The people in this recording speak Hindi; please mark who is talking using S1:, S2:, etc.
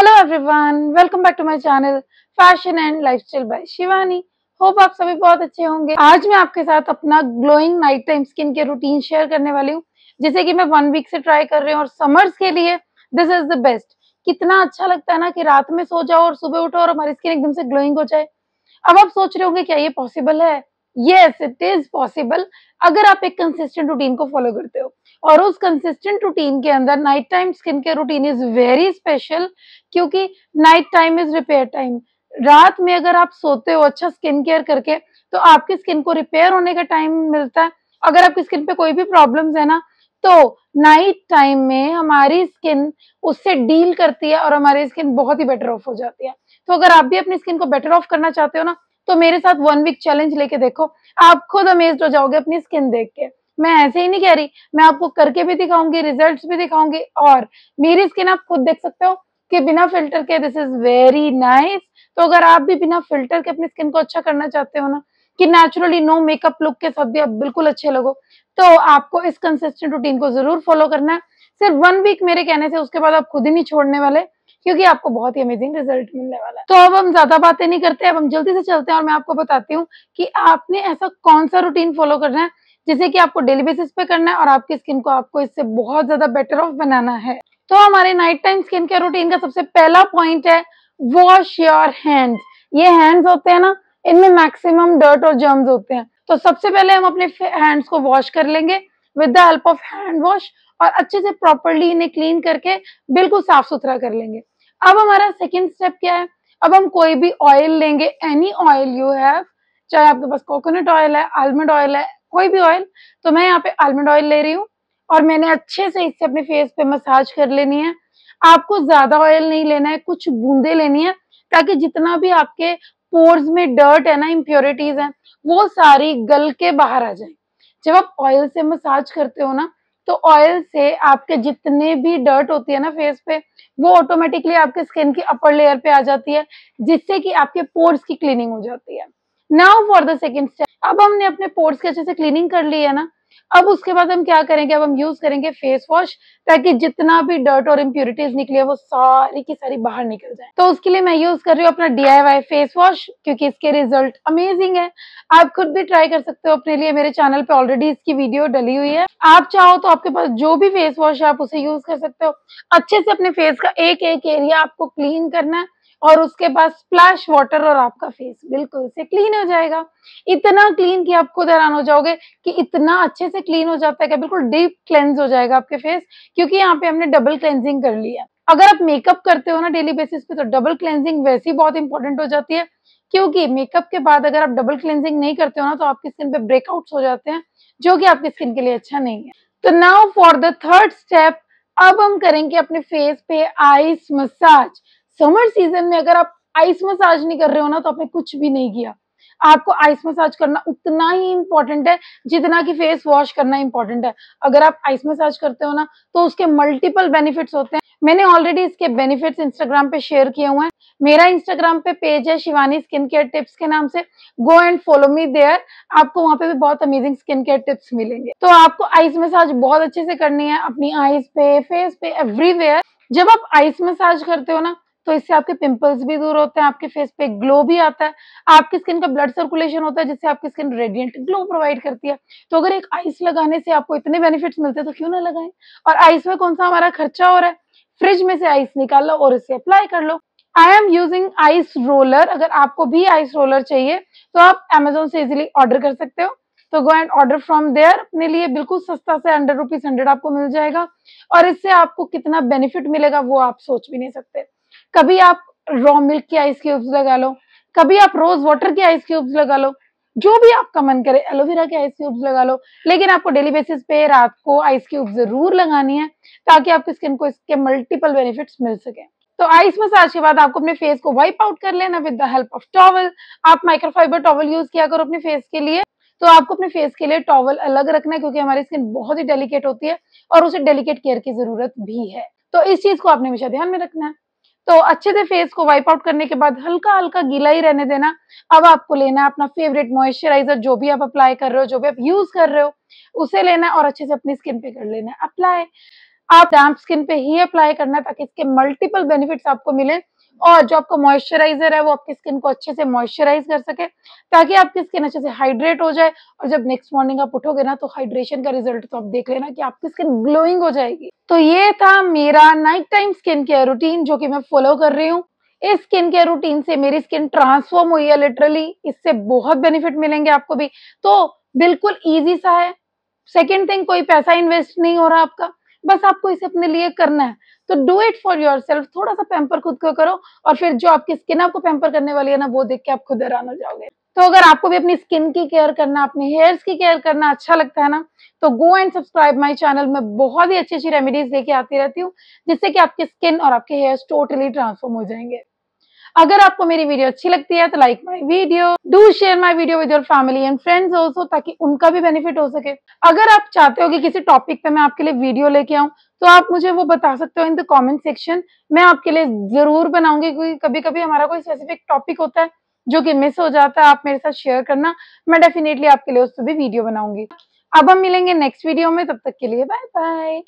S1: hello everyone welcome back to my channel fashion and lifestyle by Shivani hope आप सभी बहुत अच्छे होंगे आज मैं आपके साथ अपना glowing night time skin care routine share करने वाली हूँ जैसे कि मैं वन वीक से ट्राई कर रही हूँ और समर्स के लिए दिस इज द बेस्ट कितना अच्छा लगता है ना कि रात में सो जाओ और सुबह उठो और हमारी स्किन एकदम से ग्लोइंग हो जाए अब आप सोच रहे होंगे क्या ये पॉसिबल है यस इट इज पॉसिबल अगर आप एक कंसिस्टेंट रूटीन को फॉलो करते हो और उस कंसिस्टेंट रूटीन के अंदर night time skin care routine is very special क्योंकि night time is repair time रात में अगर आप सोते हो अच्छा स्किन केयर करके तो आपकी स्किन को रिपेयर होने का टाइम मिलता है अगर आपकी स्किन पे कोई भी प्रॉब्लम है ना तो नाइट टाइम में हमारी स्किन उससे डील करती है और हमारी स्किन बहुत ही बेटर ऑफ हो जाती है तो अगर आप भी अपनी स्किन को बेटर ऑफ करना चाहते हो ना तो मेरे साथ वन वीक चैलेंज लेके देखो आप खुद अमेज हो जाओगे अपनी स्किन देख के मैं ऐसे ही नहीं कह रही मैं आपको करके भी दिखाऊंगी रिजल्ट्स भी दिखाऊंगी और मेरी स्किन आप खुद देख सकते हो कि बिना फिल्टर के दिस इज वेरी नाइस तो अगर आप भी बिना फिल्टर के अपनी स्किन को अच्छा करना चाहते हो ना कि नेचुरली नो मेकअप लुक के साथ भी आप बिल्कुल अच्छे लगो तो आपको इस कंसिस्टेंट रूटीन को जरूर फॉलो करना है सिर्फ वन वीक मेरे कहने से उसके बाद आप खुद ही नहीं छोड़ने वाले क्योंकि आपको बहुत ही अमेजिंग रिजल्ट मिलने वाला है तो अब हम ज्यादा बातें नहीं करते अब हम जल्दी से चलते हैं और मैं आपको बताती हूँ कि आपने ऐसा कौन सा रूटीन फॉलो करना है जिसे कि आपको डेली बेसिस पे करना है और आपकी स्किन को आपको इससे बहुत ज्यादा बेटर ऑफ बनाना है तो हमारे night time skin care routine का सबसे पहला पॉइंट है वॉश योर हैंड्स ये हैंड्स होते हैं ना इनमें मैक्सिमम डर्ट और जर्म्स होते हैं तो सबसे पहले हम अपने हैंड्स को वॉश कर लेंगे with the help of hand wash और अच्छे से प्रॉपरली इन्हें क्लीन करके बिल्कुल साफ सुथरा कर लेंगे अब हमारा सेकेंड स्टेप क्या है अब हम कोई भी ऑयल लेंगे एनी ऑयल यू हैव चाहे आपके पास कोकोनट ऑयल है आलमंड ऑयल है कोई भी ऑयल तो मैं यहाँ पे आलमंड ऑयल ले रही हूँ और मैंने अच्छे से इससे अपने फेस पे मसाज कर लेनी है आपको ज्यादा ऑयल नहीं लेना है कुछ बूंदे लेनी है ताकि जितना भी आपके पोर्स में डर्ट है ना इम्प्योरिटीज हैं वो सारी गल के बाहर आ जाए जब आप ऑयल से मसाज करते हो ना तो ऑयल से आपके जितने भी डर्ट होती है ना फेस पे वो ऑटोमेटिकली आपके स्किन की अपर लेयर पे आ जाती है जिससे कि आपके पोर्स की क्लीनिंग हो जाती है now for the second step अब हमने अपने पोर्स की अच्छे से क्लीनिंग कर ली है ना अब उसके बाद हम क्या करेंगे अब हम यूज करेंगे फेस वॉश ताकि जितना भी डर्ट और इम्प्यूरिटीज निकली है वो सारी की सारी बाहर निकल जाए तो उसके लिए मैं यूज कर रही हूँ अपना डी फेस वॉश क्योंकि इसके रिजल्ट अमेजिंग है आप खुद भी ट्राई कर सकते हो अपने लिए मेरे चैनल पे ऑलरेडी इसकी वीडियो डली हुई है आप चाहो तो आपके पास जो भी फेस वॉश है आप उसे यूज कर सकते हो अच्छे से अपने फेस का एक एक एरिया आपको क्लीन करना है और उसके बाद स्प्लैश वाटर और आपका फेस बिल्कुल से क्लीन हो जाएगा इतना क्लीन कि आप खुद हैरान हो जाओगे कि इतना अच्छे से क्लीन हो जाता है कि बिल्कुल डीप क्लेंज हो जाएगा आपके फेस क्योंकि यहाँ पे हमने डबल क्लेंजिंग कर लिया अगर आप मेकअप करते हो ना डेली बेसिस पे तो डबल क्लेंजिंग वैसी बहुत इंपॉर्टेंट हो जाती है क्योंकि मेकअप के बाद अगर आप डबल क्लेंजिंग नहीं करते हो ना तो आपकी स्किन पे ब्रेकआउट्स हो जाते हैं जो कि आपकी स्किन के लिए अच्छा नहीं है तो now for the third step अब हम करेंगे अपने फेस पे आइस मसाज समर सीजन में अगर आप आइस मसाज नहीं कर रहे हो ना तो आपने कुछ भी नहीं किया आपको आइस मसाज करना उतना ही इम्पोर्टेंट है जितना कि फेस वॉश करना इम्पोर्टेंट है अगर आप आइस मसाज करते हो ना तो उसके मल्टीपल बेनिफिट्स होते हैं मैंने ऑलरेडी इसके बेनिफिट्स इंस्टाग्राम पे शेयर किए हुए हैं मेरा इंस्टाग्राम पे पेज है शिवानी स्किन केयर टिप्स के नाम से go and follow me there आपको वहां पे भी बहुत अमेजिंग स्किन केयर टिप्स मिलेंगे तो आपको आइस मसाज बहुत अच्छे से करनी है अपनी आइज पे फेस पे एवरीवेयर जब आप आइस मसाज करते हो ना तो इससे आपके पिंपल्स भी दूर होते हैं आपके फेस पे ग्लो भी आता है आपकी स्किन का ब्लड सर्कुलेशन होता है जिससे आपकी स्किन रेडियंट ग्लो प्रोवाइड करती है तो अगर एक आइस लगाने से आपको इतने बेनिफिट्स मिलते हैं तो क्यों ना लगाएं और आइस में कौन सा हमारा खर्चा हो रहा है फ्रिज में से आइस निकाल लो और इसे अप्लाई कर लो I am using ice roller अगर आपको भी आइस रोलर चाहिए तो आप एमेजोन से इजिली ऑर्डर कर सकते हो तो go and order from there अपने लिए बिल्कुल सस्ता से अंडर रुपीज हंड्रेड आपको मिल जाएगा और इससे आपको कितना बेनिफिट मिलेगा वो आप सोच भी नहीं सकते कभी आप रॉ मिल्क के आइस क्यूब्स लगा लो कभी आप रोज वाटर के आइस क्यूब्स लगा लो जो भी आपका मन करे एलोवेरा के आइस क्यूब्स लगा लो लेकिन आपको डेली बेसिस पे रात को आइस क्यूब जरूर लगानी है ताकि आपकी स्किन को इसके मल्टीपल बेनिफिट्स मिल सके तो आइस मसाज के बाद आपको अपने फेस को वाइप आउट कर लेना with the help of towel आप माइक्रोफाइबर टॉवल यूज किया करो अपने फेस के लिए तो आपको अपने फेस के लिए टॉवल अलग रखना है क्योंकि हमारी स्किन बहुत ही डेलिकेट होती है और उसे डेलिकेट केयर की जरूरत भी है तो इस चीज को आपने हमेशा ध्यान में रखना है तो अच्छे से फेस को वाइप आउट करने के बाद हल्का हल्का गीला ही रहने देना अब आपको लेना है अपना फेवरेट मॉइस्चराइजर जो भी आप अप्लाई कर रहे हो जो भी आप यूज कर रहे हो उसे लेना है और अच्छे से अपनी स्किन पे कर लेना है अप्लाई आप डैम्प स्किन पे ही अप्लाई करना ताकि इसके मल्टीपल बेनिफिट्स आपको मिले और जो आपका मॉइस्चराइजर है वो आपकी स्किन को अच्छे से मॉइस्चराइज कर सके ताकि आपकी स्किन अच्छे से हाइड्रेट हो जाए और जब नेक्स्ट मॉर्निंग आप उठोगे ना तो हाइड्रेशन का रिजल्ट तो आप देख लेना कि आपकी स्किन ग्लोइंग हो जाएगी तो ये था मेरा night time skin care routine जो कि मैं फॉलो कर रही हूँ इस स्किन केयर रूटीन से मेरी स्किन ट्रांसफॉर्म हुई है लिटरली इससे बहुत बेनिफिट मिलेंगे आपको भी तो बिल्कुल ईजी सा है सेकेंड थिंग कोई पैसा इन्वेस्ट नहीं हो रहा आपका बस आपको इसे अपने लिए करना है तो do it for yourself थोड़ा सा पैम्पर खुद को करो और फिर जो आपकी स्किन आपको पैम्पर करने वाली है ना वो देख के आप खुद हैरान हो जाओगे तो अगर आपको भी अपनी स्किन की केयर करना अपने हेयर्स की केयर करना अच्छा लगता है ना तो go and subscribe my channel में बहुत ही अच्छी अच्छी रेमेडीज लेके आती रहती हूँ जिससे कि आपकी स्किन और आपके हेयर्स टोटली ट्रांसफॉर्म हो जाएंगे अगर आपको मेरी वीडियो अच्छी लगती है तो like my video do share my video with your family and friends also ताकि उनका भी बेनिफिट हो सके अगर आप चाहते हो कि किसी टॉपिक पे मैं आपके लिए वीडियो लेके आऊँ तो आप मुझे वो बता सकते हो इन द कमेंट सेक्शन मैं आपके लिए जरूर बनाऊंगी क्योंकि कभी कभी हमारा कोई स्पेसिफिक टॉपिक होता है जो कि मिस हो जाता है आप मेरे साथ शेयर करना मैं डेफिनेटली आपके लिए उस पर भी वीडियो बनाऊंगी अब हम मिलेंगे नेक्स्ट वीडियो में तब तक के लिए बाय बाय